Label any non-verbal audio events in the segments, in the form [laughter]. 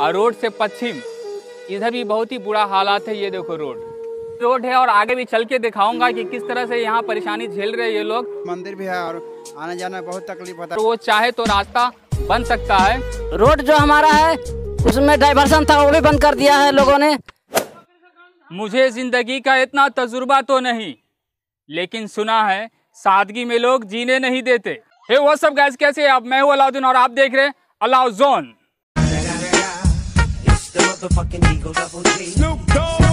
और रोड से पश्चिम इधर भी बहुत ही बुरा हालात है ये देखो रोड रोड है और आगे भी चल के दिखाऊंगा कि किस तरह से यहाँ परेशानी झेल रहे ये लोग मंदिर भी है और आने जाना बहुत तकलीफ होता है तो वो चाहे तो रास्ता बन सकता है रोड जो हमारा है उसमें डाइवर्सन था वो भी बंद कर दिया है लोगों ने मुझे जिंदगी का इतना तजुर्बा तो नहीं लेकिन सुना है सादगी में लोग जीने नहीं देते हे वो सब गैस कैसे आप मैं हूँ अलाउद्दीन और आप देख रहे हैं अलाउजोन motherfucking Eagle Double G. Snoop Dogg.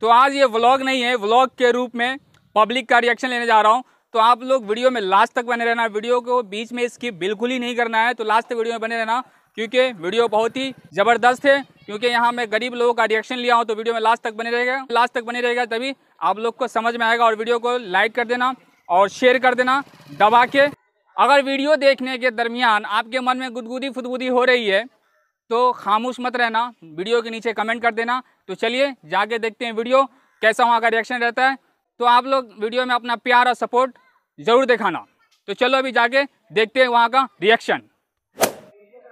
तो आज ये व्लॉग नहीं है व्लॉग के रूप में पब्लिक का रिएक्शन लेने जा रहा हूँ तो आप लोग वीडियो में लास्ट तक बने रहना वीडियो को बीच में स्किप बिल्कुल ही नहीं करना है तो लास्ट तक वीडियो में बने रहना क्योंकि वीडियो बहुत ही ज़बरदस्त है क्योंकि यहाँ मैं गरीब लोगों का रिएक्शन लिया हूँ तो वीडियो में लास्ट तक बने रहेगा लास्ट तक बने रहेगा तभी आप लोग को समझ में आएगा और वीडियो को लाइक कर देना और शेयर कर देना दबा के अगर वीडियो देखने के दरमियान आपके मन में गुदगुदी फुदगुदी हो रही है तो खामोश मत रहना वीडियो के नीचे कमेंट कर देना तो चलिए जाके देखते हैं वीडियो कैसा वहाँ का रिएक्शन रहता है तो आप लोग वीडियो में अपना प्यार और सपोर्ट ज़रूर दिखाना तो चलो अभी जाके देखते हैं वहाँ का रिएक्शन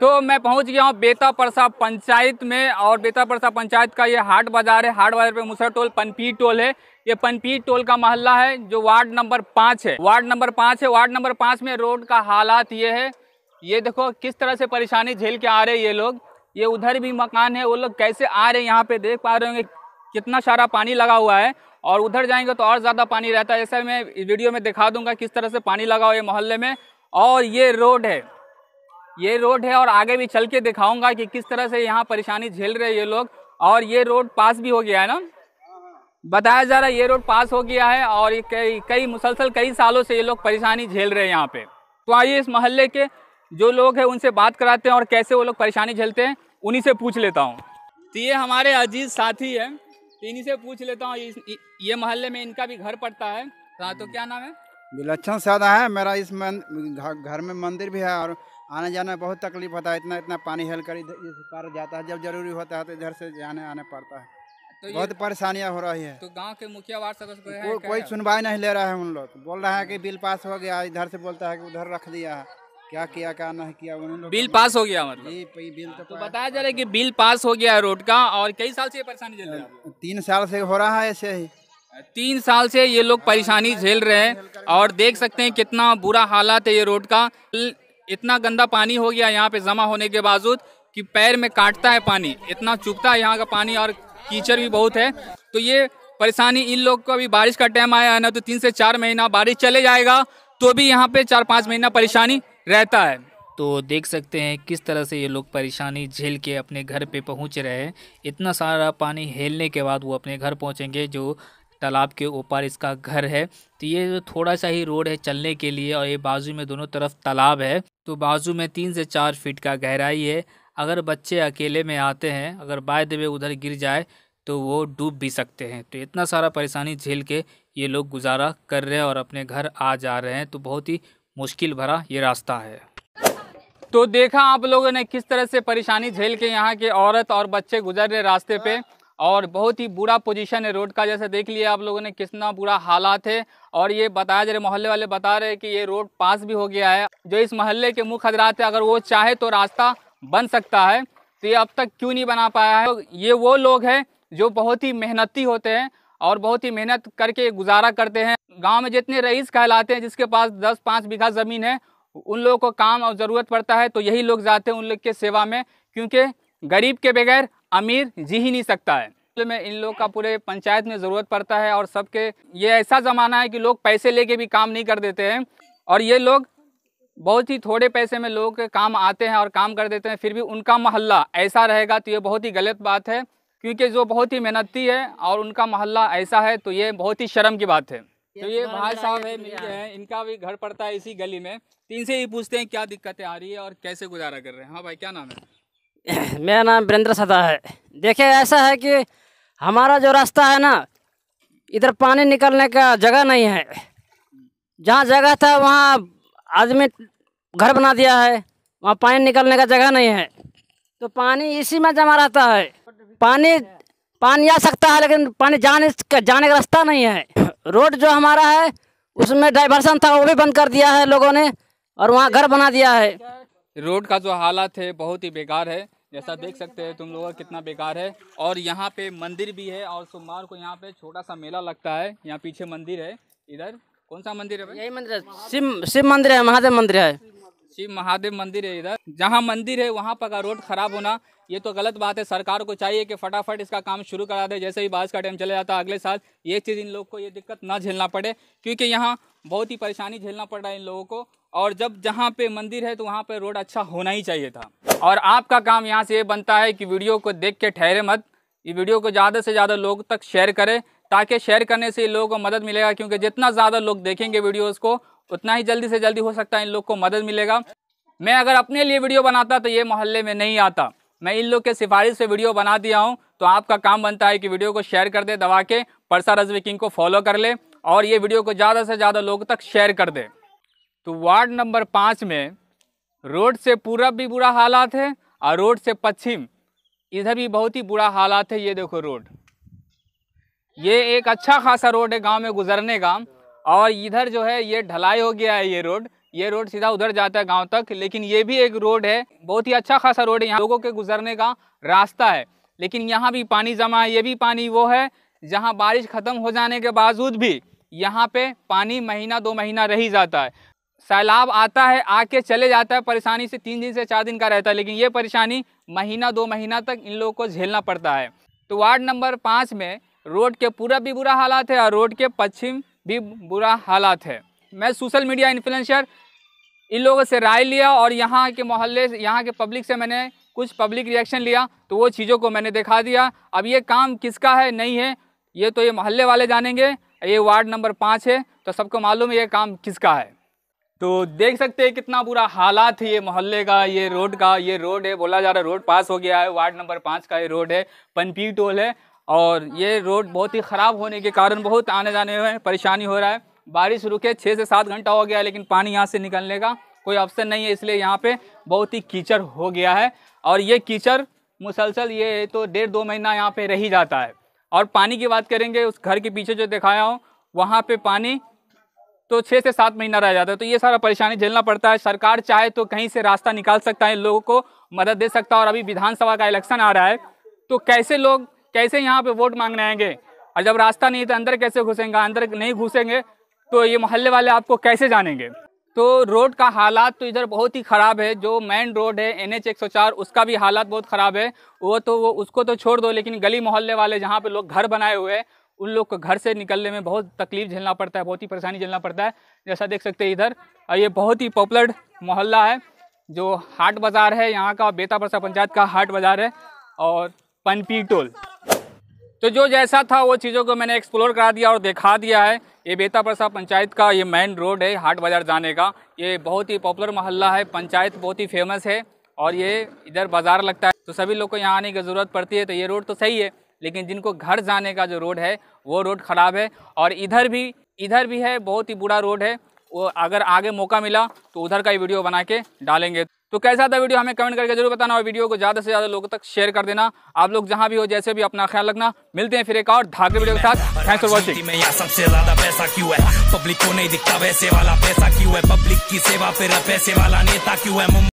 तो मैं पहुँच गया हूँ बेता परसा पंचायत में और बेता परसा पंचायत का ये हाट बाज़ार है हाट बाज़ार पे मुसर टोल पनपी टोल है ये पनपी टोल का मोहल्ला है जो वार्ड नंबर पाँच है वार्ड नंबर पाँच है वार्ड नंबर पाँच में रोड का हालात ये है ये देखो किस तरह से परेशानी झेल के आ रहे हैं ये लोग ये उधर भी मकान है वो लोग कैसे आ रहे हैं यहाँ पे देख पा रहे होंगे कितना सारा पानी लगा हुआ है और उधर जाएंगे तो और ज़्यादा पानी रहता है ऐसा मैं वीडियो में दिखा दूंगा किस तरह से पानी लगा हुआ है मोहल्ले में और ये रोड है ये रोड है और आगे भी चल के दिखाऊंगा कि किस तरह से यहाँ परेशानी झेल रहे ये लोग और ये रोड पास भी हो गया है ना बताया जा रहा है ये रोड पास हो गया है और ये कई कई मुसलसल कई सालों से ये लोग परेशानी झेल रहे हैं यहाँ पे तो आइए इस मोहल्ले के जो लोग हैं उनसे बात कराते हैं और कैसे वो लोग परेशानी झेलते हैं उन्हीं से पूछ लेता हूँ तो ये हमारे अजीज साथी है तो इन्हीं से पूछ लेता हूँ ये मोहल्ले में इनका भी घर पड़ता है हाँ तो क्या नाम है विलक्षण सादा है मेरा इस मन, घर में मंदिर भी है और आने जाने में बहुत तकलीफ होता है इतना इतना पानी हेल कर इस पार जाता है जब जरूरी होता है तो इधर से जाने आने पड़ता है तो बहुत परेशानियां हो रही है तो गांव के मुखिया वार्ड सदस्य को, कोई सुनवाई नहीं ले रहा है उन लोग बोल रहा है कि बिल पास हो गया इधर से बोलता है कि उधर रख दिया है क्या किया क्या ना किया उन्होंने बिल पास हो गया मतलब बिल तो, हाँ, तो बताया जा रहा है कि बिल पास हो गया है रोड का और कई साल से परेशानी झेल रहे हैं तीन साल से हो रहा है ऐसे ही तीन साल से ये लोग परेशानी हाँ, झेल रहे हैं और देख सकते हैं कितना बुरा हालात है ये रोड का इतना गंदा पानी हो गया यहाँ पे जमा होने के बावजूद कि पैर में काटता है पानी इतना चुपता है यहाँ का पानी और कीचड़ भी बहुत है तो ये परेशानी इन लोग को अभी बारिश का टाइम आया है ना तो तीन से चार महीना बारिश चले जाएगा तो भी यहाँ पे चार पाँच महीना परेशानी रहता है तो देख सकते हैं किस तरह से ये लोग परेशानी झेल के अपने घर पे पहुंच रहे हैं इतना सारा पानी हेलने के बाद वो अपने घर पहुंचेंगे जो तालाब के ऊपर इसका घर है तो ये जो थोड़ा सा ही रोड है चलने के लिए और ये बाजू में दोनों तरफ तालाब है तो बाजू में तीन से चार फीट का गहराई है अगर बच्चे अकेले में आते हैं अगर बाय दबे उधर गिर जाए तो वो डूब भी सकते हैं तो इतना सारा परेशानी झेल के ये लोग गुजारा कर रहे हैं और अपने घर आ जा रहे हैं तो बहुत ही मुश्किल भरा ये रास्ता है तो देखा आप लोगों ने किस तरह से परेशानी झेल के यहाँ के औरत और बच्चे गुजर रहे रास्ते पे और बहुत ही बुरा पोजीशन है रोड का जैसे देख लिया आप लोगों ने कितना बुरा हालात है और ये बताया जा रहे मोहल्ले वाले बता रहे हैं कि ये रोड पास भी हो गया है जो इस मोहल्ले के मुख्य हजरात है अगर वो चाहे तो रास्ता बन सकता है तो ये अब तक क्यों नहीं बना पाया है तो ये वो लोग हैं जो बहुत ही मेहनती होते हैं और बहुत ही मेहनत करके गुजारा करते हैं गांव में जितने रईस कहलाते हैं जिसके पास दस पाँच बीघा ज़मीन है उन लोगों को काम और ज़रूरत पड़ता है तो यही लोग जाते हैं उन लोग के सेवा में क्योंकि गरीब के बगैर अमीर जी ही नहीं सकता है तो में इन लोग का पूरे पंचायत में ज़रूरत पड़ता है और सबके ये ऐसा ज़माना है कि लोग पैसे लेके भी काम नहीं कर देते हैं और ये लोग बहुत ही थोड़े पैसे में लोग काम आते हैं और काम कर देते हैं फिर भी उनका मोहल्ला ऐसा रहेगा तो ये बहुत ही गलत बात है क्योंकि जो बहुत ही मेहनती है और उनका मोहल्ला ऐसा है तो ये बहुत ही शर्म की बात है तो ये भाई तो साहब है मिलते हैं इनका भी घर पड़ता है इसी गली में तो इनसे ही पूछते हैं क्या दिक्कतें आ रही है और कैसे गुजारा कर रहे हैं हाँ भाई क्या नाम है [laughs] मेरा नाम वीरेंद्र सदा है देखिए ऐसा है कि हमारा जो रास्ता है ना इधर पानी निकलने का जगह नहीं है जहाँ जगह था वहाँ आदमी घर बना दिया है वहाँ पानी निकलने का जगह नहीं है तो पानी इसी में जमा रहता है पानी पानी आ सकता है लेकिन पानी जाने का जाने का रास्ता नहीं है रोड जो हमारा है उसमें डाइवर्सन था वो भी बंद कर दिया है लोगों ने और वहाँ घर बना दिया है रोड का जो हालत है बहुत ही बेकार है जैसा देख सकते हैं तुम लोग कितना बेकार है और यहाँ पे मंदिर भी है और सोमवार को यहाँ पे छोटा सा मेला लगता है यहाँ पीछे मंदिर है इधर कौन सा मंदिर है यही मंदिर है शिव शिव मंदिर है महादेव मंदिर है शिव महादेव मंदिर है इधर जहाँ मंदिर है वहाँ पर का रोड खराब होना ये तो गलत बात है सरकार को चाहिए कि फटाफट इसका काम शुरू करा दे जैसे ही बारिश का टाइम चले जाता है अगले साल ये चीज़ इन लोग को ये दिक्कत ना झेलना पड़े क्योंकि यहाँ बहुत ही परेशानी झेलना पड़ रहा है इन लोगों को और जब जहाँ पे मंदिर है तो वहाँ पे रोड अच्छा होना ही चाहिए था और आपका काम यहाँ से ये बनता है कि वीडियो को देख के ठहरे मत ये वीडियो को ज़्यादा से ज़्यादा लोग तक शेयर करें ताकि शेयर करने से लोगों को मदद मिलेगा क्योंकि जितना ज़्यादा लोग देखेंगे वीडियोज़ को उतना ही जल्दी से जल्दी हो सकता है इन लोग को मदद मिलेगा मैं अगर अपने लिए वीडियो बनाता तो ये मोहल्ले में नहीं आता मैं इन लोग के सिफारिश से वीडियो बना दिया हूँ तो आपका काम बनता है कि वीडियो को शेयर कर दे दबा के परसा रजवी किंग को फॉलो कर ले और ये वीडियो को ज़्यादा से ज़्यादा लोगों तक शेयर कर दे तो वार्ड नंबर पाँच में रोड से पूरब भी बुरा हालात है और रोड से पश्चिम इधर भी बहुत ही बुरा हालात है ये देखो रोड ये एक अच्छा खासा रोड है गांव में गुजरने का और इधर जो है ये ढलाई हो गया है ये रोड ये रोड सीधा उधर जाता है गांव तक लेकिन ये भी एक रोड है बहुत ही अच्छा खासा रोड है यहाँ लोगों के गुजरने का रास्ता है लेकिन यहाँ भी पानी जमा है ये भी पानी वो है जहाँ बारिश ख़त्म हो जाने के बावजूद भी यहाँ पे पानी महीना दो महीना रह ही जाता है सैलाब आता है आके चले जाता है परेशानी से तीन दिन से चार दिन का रहता है लेकिन ये परेशानी महीना दो महीना तक इन लोगों को झेलना पड़ता है तो वार्ड नंबर पाँच में रोड के पूरा भी बुरा हालात है और रोड के पश्चिम भी बुरा हालात है मैं सोशल मीडिया इन्फ्लुएंसर इन लोगों से राय लिया और यहाँ के मोहल्ले यहाँ के पब्लिक से मैंने कुछ पब्लिक रिएक्शन लिया तो वो चीज़ों को मैंने दिखा दिया अब ये काम किसका है नहीं है ये तो ये मोहल्ले वाले जानेंगे ये वार्ड नंबर पाँच है तो सबको मालूम है ये काम किसका है तो देख सकते हैं कितना बुरा हालात है ये मोहल्ले का ये रोड का ये रोड है बोला जा रहा है रोड पास हो गया है वार्ड नंबर पाँच का ये रोड है पनपी टोल है और ये रोड बहुत ही ख़राब होने के कारण बहुत आने जाने में परेशानी हो रहा है बारिश रुके छः से सात घंटा हो गया लेकिन पानी यहाँ से निकलने का कोई ऑप्शन नहीं है इसलिए यहाँ पे बहुत ही कीचड़ हो गया है और ये कीचड़ मुसलसल ये तो डेढ़ दो महीना यहाँ पे रह ही जाता है और पानी की बात करेंगे उस घर के पीछे जो दिखाया हूँ वहाँ पे पानी तो छः से सात महीना रह जाता है तो ये सारा परेशानी झेलना पड़ता है सरकार चाहे तो कहीं से रास्ता निकाल सकता है लोगों को मदद दे सकता है और अभी विधानसभा का इलेक्शन आ रहा है तो कैसे लोग कैसे यहाँ पे वोट मांगने आएंगे और जब रास्ता नहीं तो अंदर कैसे घुसेंगे अंदर नहीं घुसेंगे तो ये मोहल्ले वाले आपको कैसे जानेंगे तो रोड का हालात तो इधर बहुत ही ख़राब है जो मेन रोड है एन एच एक सौ चार उसका भी हालात बहुत ख़राब है वो तो वो उसको तो छोड़ दो लेकिन गली मोहल्ले वाले जहाँ पे लोग घर बनाए हुए हैं उन लोग को घर से निकलने में बहुत तकलीफ झेलना पड़ता है बहुत ही परेशानी झेलना पड़ता है जैसा देख सकते हैं इधर और ये बहुत ही पॉपुलर मोहल्ला है जो हाट बाज़ार है यहाँ का बेतापरसा पंचायत का हाट बाज़ार है और पनपी टोल तो जो जैसा था वो चीज़ों को मैंने एक्सप्लोर करा दिया और दिखा दिया है ये बेता प्रसाद पंचायत का ये मेन रोड है हाट बाज़ार जाने का ये बहुत ही पॉपुलर मोहल्ला है पंचायत बहुत ही फेमस है और ये इधर बाज़ार लगता है तो सभी लोग को यहाँ आने की ज़रूरत पड़ती है तो ये रोड तो सही है लेकिन जिनको घर जाने का जो रोड है वो रोड ख़राब है और इधर भी इधर भी है बहुत ही बुरा रोड है वो अगर आगे मौका मिला तो उधर का ही वीडियो बना के डालेंगे तो कैसा था वीडियो हमें कमेंट करके जरूर बताना और वीडियो को ज़्यादा से ज़्यादा लोगों तक शेयर कर देना आप लोग जहाँ भी हो जैसे भी अपना ख्याल रखना मिलते हैं फिर एक और धागे वीडियो के साथ थैंक्स फॉर वॉचिंग में यहाँ सबसे ज़्यादा पैसा क्यों है पब्लिक को नहीं दिखता वैसे वाला पैसा क्यों है पब्लिक की सेवा फिर पैसे वाला नेता क्यों है